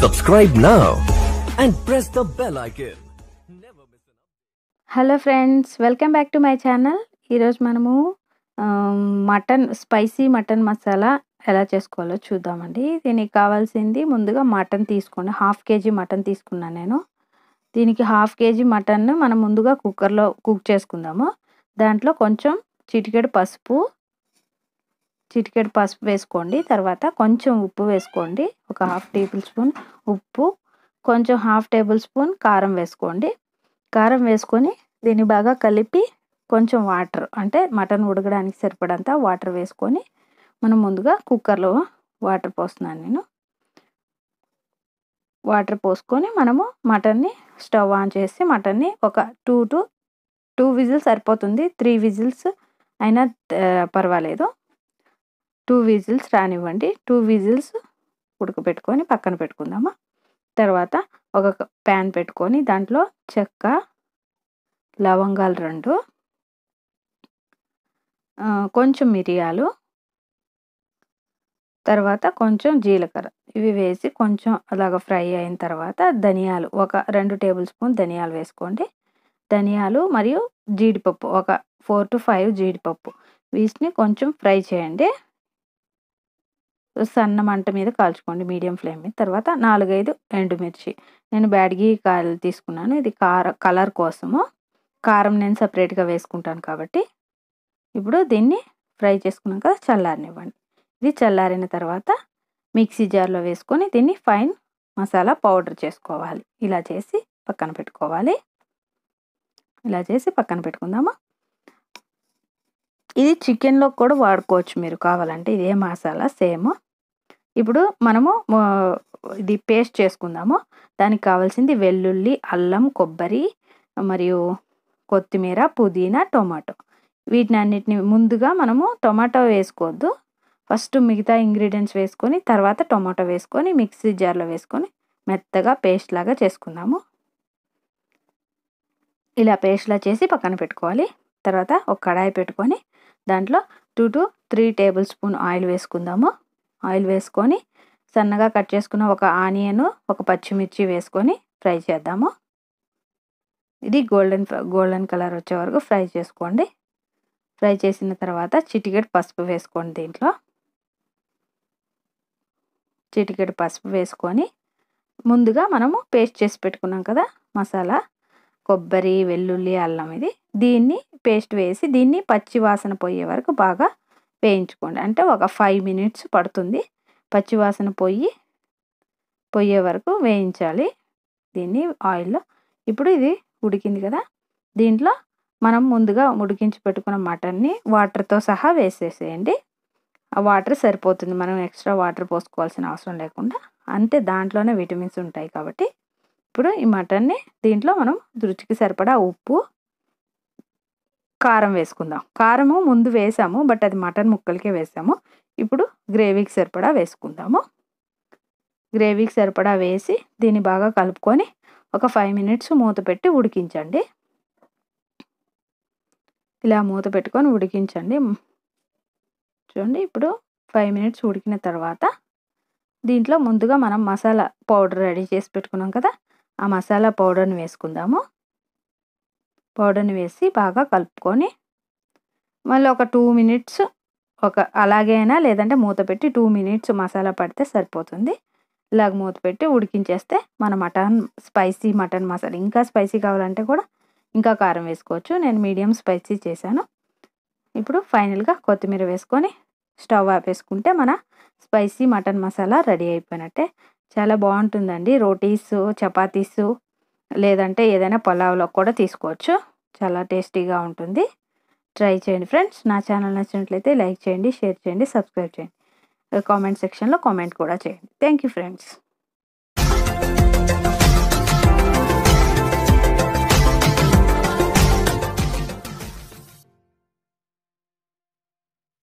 Subscribe now and press the bell icon. Hello friends welcome back to my channel ఈరోజు మనము mutton spicy mutton masala ఎలా చేసుకోవాలో చూద్దామండి దీనికి కావాల్సింది ముందుగా మటన్ తీసుకోండి హాఫ్ కేజీ మటన్ తీసుకున్నాను నేను దీనికి హాఫ్ కేజీ మటన్ మనం ముందుగా కుక్కర్లో కుక్ చేసుకుందాము దాంట్లో కొంచెం చిటికెడు పసుపు చిటికెడు పసుపు వేసుకోండి తర్వాత కొంచెం ఉప్పు వేసుకోండి ఒక హాఫ్ టేబుల్ స్పూన్ ఉప్పు కొంచెం హాఫ్ టేబుల్ స్పూన్ కారం వేసుకోండి కారం వేసుకొని దీన్ని బాగా కలిపి కొంచెం వాటర్ అంటే మటన్ ఉడకడానికి సరిపడంత వాటర్ వేసుకొని మనం ముందుగా కుక్కర్లో వాటర్ పోస్తున్నాను నేను వాటర్ పోసుకొని మనము మటన్ని స్టవ్ ఆన్ చేసి మటన్ని ఒక టూ టు టూ విజిల్స్ సరిపోతుంది త్రీ విజిల్స్ అయినా పర్వాలేదు టూ విజిల్స్ రానివ్వండి టూ విజిల్స్ ఉడకబెట్టుకొని పక్కన పెట్టుకుందాము తర్వాత ఒక ప్యాన్ పెట్టుకొని దాంట్లో చెక్క లవంగాలు రెండు కొంచెం మిరియాలు తర్వాత కొంచెం జీలకర్ర ఇవి వేసి కొంచెం అలాగ ఫ్రై అయిన తర్వాత ధనియాలు ఒక రెండు టేబుల్ స్పూన్ ధనియాలు వేసుకోండి ధనియాలు మరియు జీడిపప్పు ఒక ఫోర్ టు ఫైవ్ జీడిపప్పు వీటిని కొంచెం ఫ్రై చేయండి సన్న మంట మీద కాల్చుకోండి మీడియం ఫ్లేమ్ మీద తర్వాత నాలుగైదు ఎండుమిర్చి నేను బ్యాడ్గి కాయలు తీసుకున్నాను ఇది కార కలర్ కోసము కారం నేను సపరేట్గా వేసుకుంటాను కాబట్టి ఇప్పుడు దీన్ని ఫ్రై చేసుకున్నాం కదా చల్లారనివ్వండి ఇది చల్లారిన తర్వాత మిక్సీ జార్లో వేసుకొని దీన్ని ఫైన్ మసాలా పౌడర్ చేసుకోవాలి ఇలా చేసి పక్కన పెట్టుకోవాలి ఇలా చేసి పక్కన పెట్టుకుందామా ఇది చికెన్లో కూడా వాడుకోవచ్చు మీరు కావాలంటే ఇదే మసాలా సేమ్ ఇప్పుడు మనము ఇది పేస్ట్ చేసుకుందాము దానికి కావాల్సింది వెల్లుల్లి అల్లం కొబ్బరి మరియు కొత్తిమీర పుదీనా టొమాటో వీటిని అన్నిటిని ముందుగా మనము టొమాటో వేసుకోవద్దు ఫస్ట్ మిగతా ఇంగ్రీడియంట్స్ వేసుకొని తర్వాత టొమాటో వేసుకొని మిక్సీ జార్లో వేసుకొని మెత్తగా పేస్ట్ లాగా చేసుకుందాము ఇలా పేస్ట్లా చేసి పక్కన పెట్టుకోవాలి తర్వాత ఒక కడాయి పెట్టుకొని దాంట్లో two to three tablespoon oil వేసుకుందాము ఆయిల్ వేసుకొని సన్నగా కట్ చేసుకున్న ఒక ఆనియన్ ఒక పచ్చిమిర్చి వేసుకొని ఫ్రై చేద్దాము ఇది గోల్డెన్ గోల్డెన్ కలర్ వచ్చే వరకు ఫ్రై చేసుకోండి ఫ్రై చేసిన తర్వాత చిటికెడు పసుపు వేసుకోండి దీంట్లో చిటికెడు పసుపు వేసుకొని ముందుగా మనము పేస్ట్ చేసి పెట్టుకున్నాం కదా మసాలా కొబ్బరి వెల్లుల్లి అల్లం ఇది దీన్ని పేస్ట్ వేసి దీన్ని పచ్చివాసన పోయే వరకు బాగా వేయించుకోండి అంటే ఒక ఫైవ్ మినిట్స్ పడుతుంది పచ్చివాసన పోయి పోయే వరకు వేయించాలి దీన్ని ఆయిల్లో ఇప్పుడు ఇది ఉడికింది కదా దీంట్లో మనం ముందుగా ఉడికించి పెట్టుకున్న మటన్ని వాటర్తో సహా వేసేసేయండి ఆ వాటర్ సరిపోతుంది మనం ఎక్స్ట్రా వాటర్ పోసుకోవాల్సిన అవసరం లేకుండా అంతే దాంట్లోనే విటమిన్స్ ఉంటాయి కాబట్టి ఇప్పుడు ఈ మటన్ని దీంట్లో మనం రుచికి సరిపడా ఉప్పు కారం వేసుకుందాం కారము ముందు వేసాము బట్ అది మటన్ ముక్కలకే వేసాము ఇప్పుడు గ్రేవీకి సరిపడా వేసుకుందాము గ్రేవీకి సరిపడా వేసి దీన్ని బాగా కలుపుకొని ఒక ఫైవ్ మినిట్స్ మూత పెట్టి ఉడికించండి ఇలా మూత పెట్టుకొని ఉడికించండి చూడండి ఇప్పుడు ఫైవ్ మినిట్స్ ఉడికిన తర్వాత దీంట్లో ముందుగా మనం మసాలా పౌడర్ రెడీ చేసి పెట్టుకున్నాం కదా ఆ మసాలా పౌడర్ని వేసుకుందాము పౌడర్ని వేసి బాగా కలుపుకొని మళ్ళీ ఒక టూ మినిట్స్ ఒక అలాగైనా లేదంటే మూత పెట్టి టూ మినిట్స్ మసాలా పడితే సరిపోతుంది ఇలాగ మూత పెట్టి ఉడికించేస్తే మన మటన్ స్పైసీ మటన్ మసాలా ఇంకా స్పైసీ కావాలంటే కూడా ఇంకా కారం వేసుకోవచ్చు నేను మీడియం స్పైసీ చేశాను ఇప్పుడు ఫైనల్గా కొత్తిమీర వేసుకొని స్టవ్ ఆపేసుకుంటే మన స్పైసీ మటన్ మసాలా రెడీ అయిపోయినట్టే చాలా బాగుంటుందండి రోటీస్ చపాతీసు లేదంటే ఏదైనా పొలావులో కూడా తీసుకోవచ్చు చాలా టేస్టీగా ఉంటుంది ట్రై చేయండి ఫ్రెండ్స్ నా ఛానల్ నచ్చినట్లయితే లైక్ చేయండి షేర్ చేయండి సబ్స్క్రైబ్ చేయండి కామెంట్ సెక్షన్లో కామెంట్ కూడా చేయండి థ్యాంక్ యూ ఫ్రెండ్స్